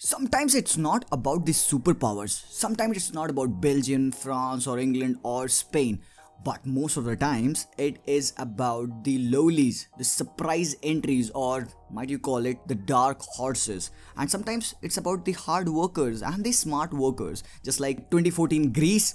sometimes it's not about these superpowers. Sometimes it's not about Belgium, France, or England or Spain. But most of the times, it is about the lowlies, the surprise entries, or might you call it the dark horses. And sometimes it's about the hard workers and the smart workers, just like 2014 Greece.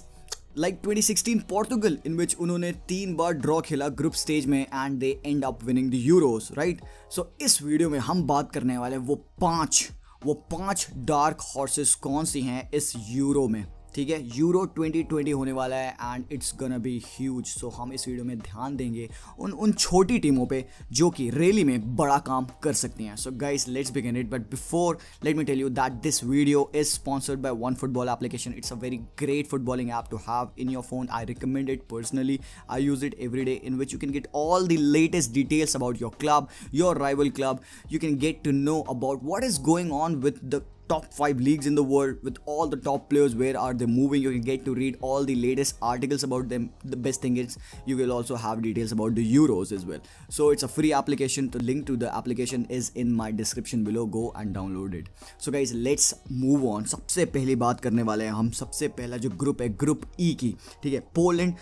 like 2016 Portugal, in which उन्होंने तीन बार draw खेला group group stage they end end up winning the Euros, right? So right so इस video में हम बात करने वाले वो five. वो पांच डार्क हॉर्सेस कौन सी हैं इस यूरो में ठीक है यूरो 2020 होने वाला है and it's gonna be huge so हम इस वीडियो में ध्यान देंगे उन उन छोटी टीमों पे जो कि रैली में बड़ा काम कर सकती हैं so guys let's begin it but before let me tell you that this video is sponsored by OneFootball application it's a very great footballing app to have in your phone I recommend it personally I use it every day in which you can get all the latest details about your club your rival club you can get to know about what is going on with the top 5 leagues in the world with all the top players, where are they moving. You can get to read all the latest articles about them. The best thing is you will also have details about the Euros as well. So it's a free application. The link to the application is in my description below. Go and download it. So guys, let's move on. सबसे पहली बात करने वाले हैं हम सबसे पहला जो ग्रुप है ग्रुप ई e की ठीक है Poland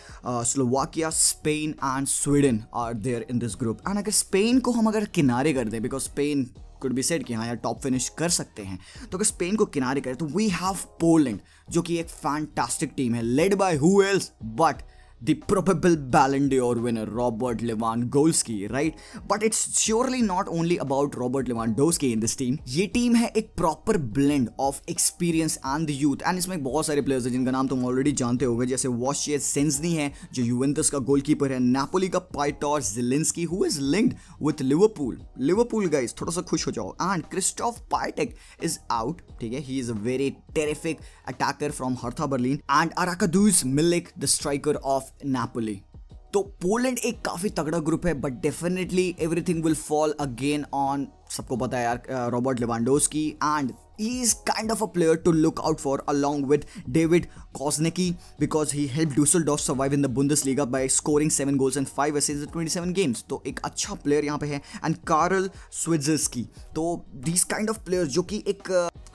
Slovakia Spain and Sweden are there in this group and अगर स्पेन को हम अगर किनारे कर दें because Spain could be said कि हाँ यार टॉप फिनिश कर सकते हैं तो अगर स्पेन को किनारे करें तो वी हैव पोलैंड जो कि एक फैंटास्टिक टीम है led by who else but the probable Ballon d'Or winner Robert Lewandowski, right? But it's surely not only about Robert Lewandowski in this team. ये टीम है एक proper blend of experience and the youth and इसमें बहुत सारे players हैं जिनका नाम तुम ऑलरेडी जानते होगे जैसे वॉशियर सेंसनी है जो यूवेंटस का गोलकीपर है नापोली का Piotr Zielinski who is linked with Liverpool Liverpool guys थोड़ा सा खुश हो जाओ and Krzysztof Piatek is out ठीक है he is a very terrific attacker from Hertha Berlin and Arkadiusz Milik the striker of Napoli तो Poland एक काफी तगड़ा ग्रुप है but definitely everything will fall again on सबको पता है यार Robert Lewandowski and he is kind of a player to look out for along with David Kownacki because he help Dusseldorf survive in the Bundesliga by scoring seven goals and five एसेज twenty seven games तो एक अच्छा player यहाँ पे है and कारल स्विजर्स की तो दीज काइंड ऑफ प्लेयर्स जो कि एक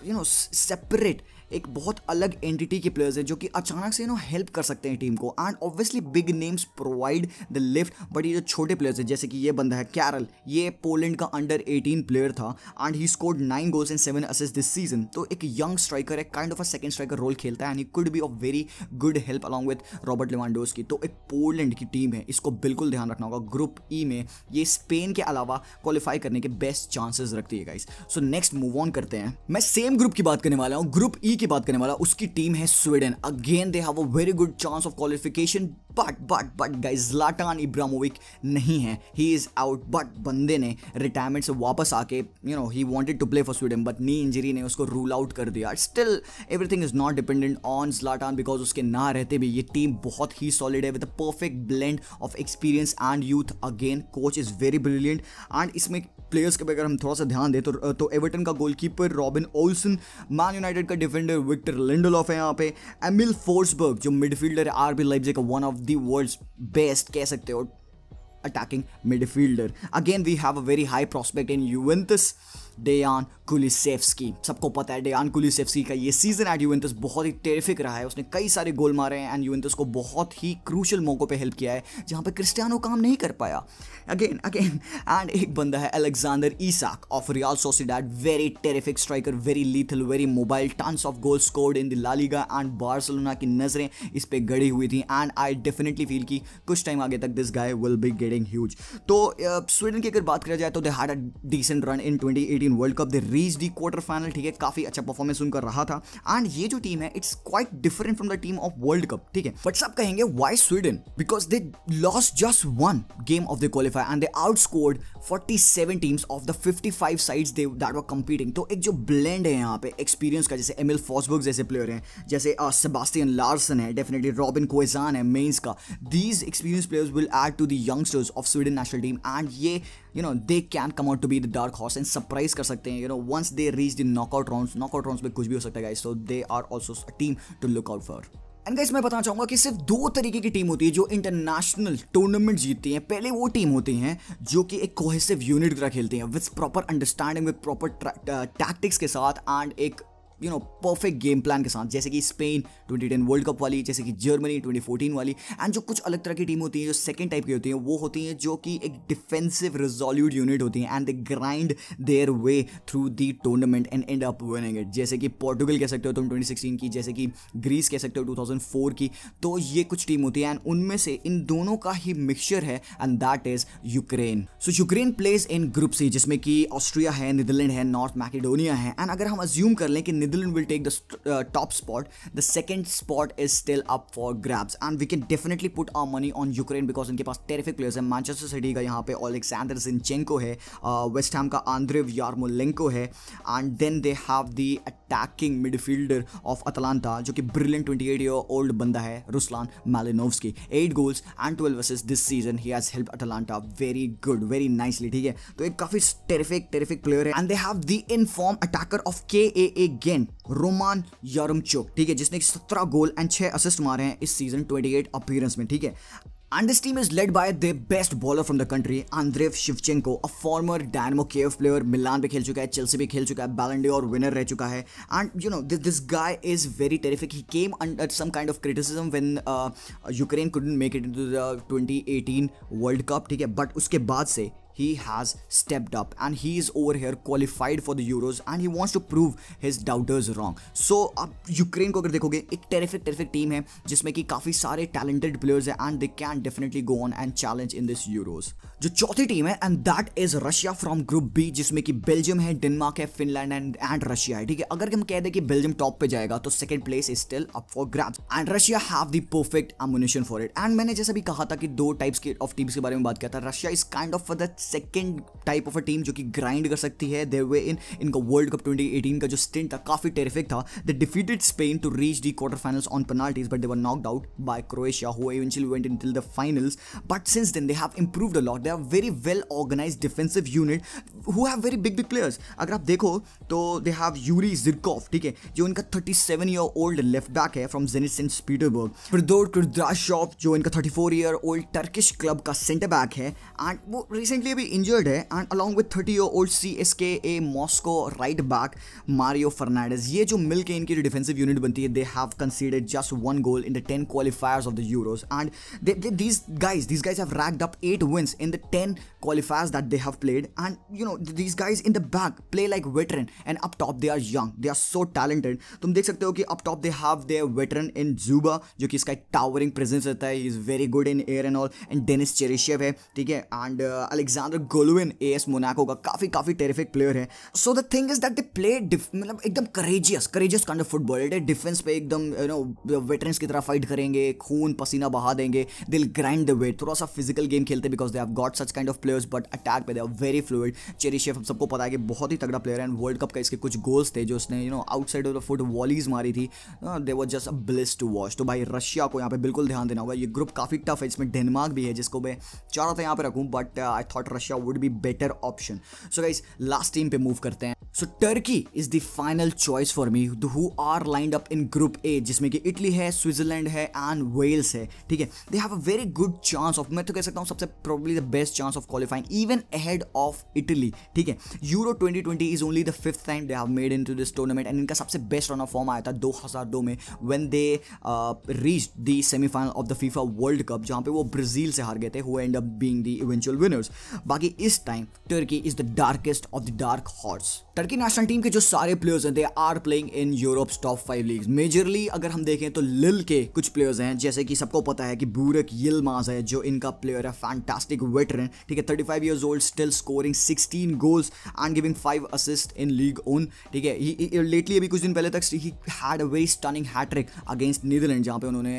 यू नो सेपरेट एक बहुत अलग एंटिटी के प्लेयर्स हैं जो कि अचानक से नो हेल्प कर सकते हैं टीम को and obviously big names provide the lift but ये जो छोटे प्लेयर्स हैं जैसे कि ये बंदा है कैरल ये पोलैंड का अंडर 18 प्लेयर था and he scored nine goals and seven assist this season तो एक यंग स्ट्राइकर है kind of a second striker role खेलता है and he could be a very good help along with Robert Lewandowski तो एक Poland की team है इसको बिल्कुल ध्यान रखना होगा ग्रुप ई e में ये स्पेन के अलावा क्वालिफाई करने के बेस्ट चांसेस रखती है guys so next move on करते हैं मैं सेम ग्रुप की बात करने वाला हूँ ग्रुप ई e की बात करने वाला उसकी टीम है Sweden again they have a very good chance of qualification but but but guys Zlatan Ibrahimovic नहीं है ही इज़ आउट बट बंदे ने रिटायरमेंट से वापस आके you know he wanted to play for Sweden but knee injury ने उसको rule out कर दिया still everything is not dependent on Zlatan because उसके ना रहते भी ये टीम बहुत ही सॉलिड है with a perfect blend of experience and youth again coach is very brilliant and इसमें प्लेयर्स के अगर हम थोड़ा सा ध्यान दें तो तो एवर्टन का goalkeeper Robin Olsen Man United का डिफेंडर विक्टर लिंडोलॉफ है यहाँ पे एमिल फोर्सबर्ग जो मिडफील्डर आर बी जे का one of the world's best कह सकते हो attacking midfielder. Again, we have a very high prospect in Juventus. डेयान कुलिसेफ्सकी सबको पता है डेयान कुलिसेफ्सकी का ये सीजन एट यूवेंटस बहुत ही टेरिफिक रहा है उसने कई सारे गोल मारे हैं एंड यूवेंटस को बहुत ही क्रूशल मौक़ों पे हेल्प किया है जहां पे क्रिस्टियानो काम नहीं कर पाया अगेन अगेन एंड एक बंदा है Alexander Isak of Real Sociedad very terrific striker very lethal very mobile tons of goal scored in the LaLiga and Barcelona की नज़रें इस पर गड़ी हुई थी एंड आई डेफिनेटली फील की कुछ टाइम आगे तक this guy will be getting huge तो स्वीडन की अगर बात किया जाए तो they had a decent run in twenty 2018 world cup they reach the quarter final ठीक है काफी अच्छा परफॉर्मेंस उनका रहा था एंड ये जो टीम है it's quite different from the team of world cup ठीक है बट सब कहेंगे why Sweden because they lost just one game of the qualify and they outscored forty seven teams of the fifty five side they that were competing तो एक जो blend है यहाँ पे एक्सपीरियंस का जैसे एम एल फॉसबर्ग जैसे player हैं जैसे सेबास्टियन uh, लार्सन है डेफिनेटली रॉबिन कोएजान है मेन्स का these experience players will add to the youngsters of Sweden national team and ये you know they can come out to be the dark horse and surprise कर सकते हैं you know once they reach the knockout round knockout round में कुछ भी हो सकता है guys so they are also team to look out for and guys मैं बताना चाहूंगा कि सिर्फ दो तरीके की टीम होती है जो इंटरनेशनल टूर्नामेंट जीतती है पहले वो टीम होती है जो कि एक कोहेसिव यूनिट की तरह खेलती है with proper understanding with proper tactics के साथ एंड एक you know perfect game plan के साथ जैसे कि स्पेन 2010 वर्ल्ड कप वाली जैसे कि जर्मनी 2014 वाली एंड जो कुछ अलग तरह की टीम होती है जो सेकंड टाइप की होती है वो होती है जो कि एक डिफेंसिव रिजोल्यूट यूनिट होती है and they grind their way through the tournament and end up winning it जैसे कि पोर्टुगल कह सकते हो तुम ट्वेंटी की जैसे कि ग्रीस कह सकते हो टू की तो ये कुछ टीम होती है एंड उनमें से इन दोनों का ही मिक्सचर है and that is Ukraine so Ukraine plays in group C जिसमें कि ऑस्ट्रिया है नीदरलैंड है नॉर्थ मैकेडोनिया है एंड अगर हम अज्यूम कर लें कि Netherlands will take the uh, top spot. The second spot is still up for grabs and we can definitely put our money on Ukraine because उनके पास टेरिफिक प्लेयर्स हैं Manchester City का यहाँ पे ओलेक्सेंडर जिनचेंको है वेस्ट uh, हैम का Andriy Yarmolenko है and then they have the attacking midfielder of Atalanta जो कि brilliant twenty eight year old बंदा है Ruslan Malinovskyi eight goals and twelve versus this season he has help Atalanta very good very nicely ठीक है तो एक काफ़ी terrific terrific player है and they have the in form attacker of के ए ए गेम लेकिन रोमान यारमचोक ठीक है जिसने 17 गोल एंड छह असिस्ट मारे हैं इस सीजन 28 अपीयरेंस में ठीक है and this team is led by the best baller from the country Andriy Shevchenko a former Dynamo के प्लेयर मिलान भी खेल चुका है चेल्सी भी खेल चुका है बैलेंडे और विनर रह चुका है and you know this guy is very terrific he came under some kind of criticism when Ukraine couldn't make it the twenty eighteen world cup ठीक है बट उसके बाद से he has stepped up and he is over here qualified for the Euros and he wants to prove his doubters wrong. So अब Ukraine को अगर देखोगे एक टेरिफिक टेरिफिक टीम है जिसमें कि काफ़ी सारे टैलेंटेड प्लेयर्स हैं and they can definitely go on and challenge in this Euros जो चौथी टीम है and that is Russia from group B जिसमें कि बेल्जियम है डेनमार्क है फिनलैंड एंड एंड रशिया है ठीक है अगर हम कह दें कि बेल्जियम टॉप पे जाएगा तो second place is still up for grabs and Russia have the perfect ammunition for it and मैंने जैसे भी कहा था कि दो टाइप्स के ऑफ टीम्स के बारे में बात किया था Russia is kind of the second type of a team जो कि ग्राइंड कर सकती है दे वे इन इनका वर्ल्ड कप 2018 का जो स्टिंट था काफ़ी टेरिफिक था they defeated Spain to reach the quarter finals on penalties but they were knocked out by Croatia who eventually went in till the finals but since then they have improved a lot they are very well organised defensive unit who have very big big players अगर आप देखो तो they have Yuri जिरकॉफ ठीक है जो इनका 37 year old left back है from Zenit Saint Petersburg Fedor Kudryashov जो इनका 34 ईयर ओल्ड टर्किश क्लब का सेंटर बैक है एंड वो रिसेंटली अभी इंजर्ड है and along with thirty year old C S K A Moscow right back Mario Fernandes ये जो मिल के इनकी जो डिफेंसिव यूनिट बनती है they have conceded just one goal in the ten qualifiers of the Euros and these guys these guys have racked up eight wins in the 10 qualifiers that they have played and you know this guys in the back play like veteran and up top they are young they are so talented तुम देख सकते हो कि up top they have their veteran in Dzyuba जो कि इसका एक टावरिंग प्रेजेंस रहता है is very good in air and all and Denis Cheryshev है ठीक है and Aleksandr Golovin A S Monaco का काफी काफी टेरिफिक प्लेयर है so the thing is that the play मतलब एकदम courageous courageous kind of football it है डिफेंस पे एकदम यू नो वेटर की तरह फाइट करेंगे खून पसीना बहा देंगे दिल ग्राइंड द वेट थोड़ा सा फिजिकल गेम खेलते because they have got such kind of players but attack पे they are very fluid Cheryshev हम सबको पता है कि बहुत ही तगड़ा प्लेयर है एंड वर्ल्ड कप का इसके कुछ गोल्स थे जो उसने you know outside of the foot volleys मारी थी they was just a bliss to watch तो भाई रशिया को यहाँ पे बिल्कुल ध्यान देना होगा ये ग्रुप काफ़ी टफ है इसमें डेनमार्क भी है जिसको मैं चाह रहा था यहाँ पे रखूँ but I thought Russia would be better option so guys last team पे मूव करते हैं so Turkey is the final choice for me who are lined up in group A जिसमें कि इटली है स्विट्जरलैंड है एंड वेल्स है ठीक है they have a very good chance of मैं तो कह सकता हूँ सबसे probably the best chance of qualifying even ahead of Italy only ठीक है Euro 2020 is only the fifth time they have made into this tournament and इनका सबसे बेस्ट रन ऑफ फॉर्म आया था 2002 में when they reach the semifinal of the FIFA world cup जहाँ पे वो ब्राज़ील से हार गए थे who end up being the eventual winners बाकी इस time Turkey is the darkest of the dark horse Turkey national team के जो सारे प्लेयर्स हैं they are playing in Europe top five league majorly अगर हम देखें तो लिल के कुछ प्लेयर्स हैं जैसे कि सबको पता है कि बूरक यिलमाज है जो इनका प्लेयर है फैंटास्टिक वेटरन ठीक है thirty five years old still scoring sixteen goals and giving five assist in league one ठीक है लेटली अभी कुछ दिन पहले तक ही had a very stunning hattrick against Netherland जहाँ पे उन्होंने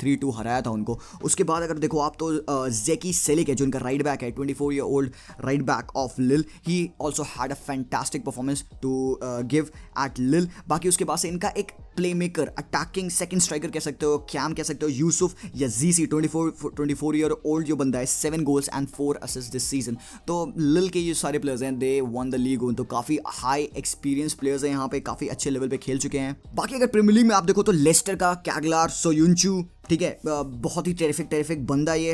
थ्री uh, टू हराया था उनको उसके बाद अगर देखो आप तो जेकी uh, सेलिक है जो इनका राइट बैक है twenty four year old right back of Lille he also had a fantastic perform performance to give at Lille बाकी उसके पास इनका एक play maker attacking second striker कह सकते हो कैम कह सकते हो Yusuf Yazici twenty four year old जो बंदा है seven goals and four assist this season तो लिल के ये सारे प्लेयर्स हैं दे वन द लीग तो काफ़ी हाई एक्सपीरियंस प्लेयर्स हैं यहाँ पे काफ़ी अच्छे लेवल पे खेल चुके हैं बाकी अगर प्रीमियर लीग में आप देखो तो लेस्टर का कैगलार सोयुंचू ठीक है बहुत ही टेरिफिक टेरिफिक बंदा ये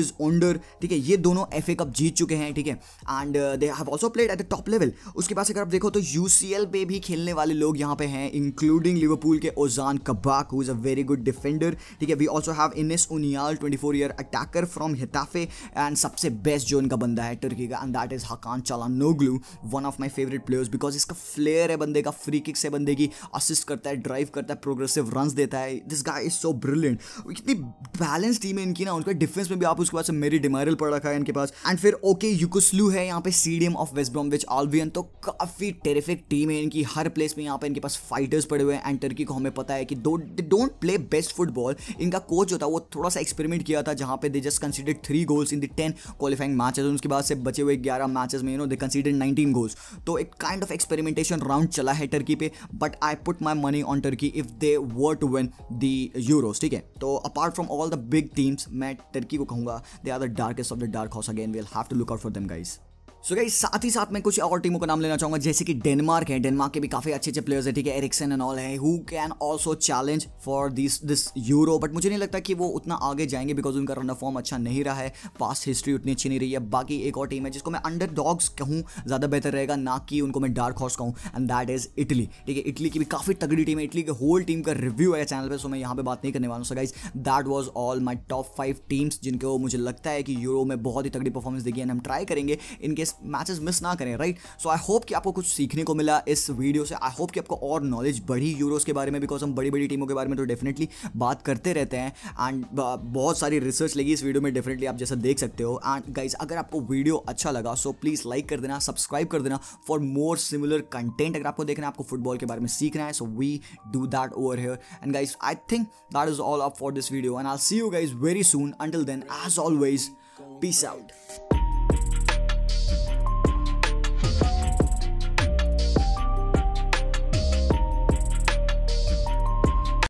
इज ओंडर ठीक है ये दोनों एफ ए कप जीत चुके हैं ठीक है and they have also played at the top level उसके पास अगर आप देखो तो यू सी एल पे भी खेलने वाले लोग यहाँ पे हैं इंक्लूडिंग लिवरपूल के Ozan Kabak who is a very good defender ठीक है we also have Enes Unal twenty four year attacker from Getafe and सबसे बेस्ट जो इनका बंदा है टर्की का and that is Hakan Calhanoglu one of my favourite players because इसका flair है बंदे का फ्री किक्स है बंदे की असिस्ट करता है ड्राइव करता है प्रोग्रेसिव रन देता है this guy is so brilliant इतनी बैलेंस टीम है इनकी ना उनका डिफेंस में भी आप उसके पास मेरी डिमारल पड़ रखा है इनके पास एंड फिर ओके यूकुस्लू है यहाँ पे CDM of West Bromwich Albion तो काफ़ी टेरिफिक टीम है इनकी हर प्लेस में यहाँ पे इनके पास फाइटर्स पड़े हुए हैं एंड टर्की को हमें पता है कि डोंट प्ले बेस्ट फुटबॉल इनका कोच होता वो थोड़ा सा एक्सपेरिमेंट किया था जहाँ पे they just concede three goals in the ten qualifying matches उसके बाद से बचे हुए ग्यारह मैचेस में you know they concede nineteen goals तो एक काइंड ऑफ एक्सपेरिमेंटेशन राउंड चला है टर्की पे but I put my money on Turkey if they were to win the Euros ठीक है तो apart from all the big teams मैं Turkey को कहूँगा they are the darkest of the dark horse again we'll have to look out for them guys so so साथ ही साथ मैं कुछ और टीमों का नाम लेना चाहूंगा जैसे कि डेनमार्क है डेनमार्क के भी काफी अच्छे अच्छे प्लेयर्स है ठीक है एरिक्सन एंड ऑल है who can also challenge for this this Euro but मुझे नहीं लगता कि वो उतना आगे जाएंगे बिकॉज उनका रन फॉर्म अच्छा नहीं रहा है पास्ट हिस्ट्री उतनी अच्छी नहीं रही है बाकी एक और टीम है जिसको मैं अंडर डॉग्स कहूँ ज़्यादा बेहतर रहेगा ना कि उनको मैं डार्क हॉर्स कहूँ एंड दैट इज इटली ठीक है इटली की भी काफ़ी तगड़ी टीम है इटली के होल टीम का रिव्यू है चैनल पर सो मैं यहाँ पर बात नहीं करने वाला हूँ guys that was all my top five teams जिनको मुझे लगता है कि यूरो में बहुत ही तगड़ी परफॉर्मेंस देगी एंड हम ट्राई करेंगे इनके इस मैचेस मिस ना करें राइट सो आई होप कि आपको कुछ सीखने को मिला इस वीडियो से आई होप कि आपको और नॉलेज बढ़ी यूरोज के बारे में बिकॉज हम बड़ी बड़ी टीमों के बारे में तो डेफिनेटली बात करते रहते हैं एंड uh, बहुत सारी रिसर्च लगी इस वीडियो में डेफिनेटली आप जैसा देख सकते हो एंड गाइज अगर आपको वीडियो अच्छा लगा सो प्लीज़ लाइक कर देना सब्सक्राइब कर देना फॉर मोर सिमिलर कंटेंट अगर आपको देखना है आपको फुटबॉल के बारे में सीखना है so we do that over here and guys I think that is all up for this video and I see you guys very soon until then as always peace out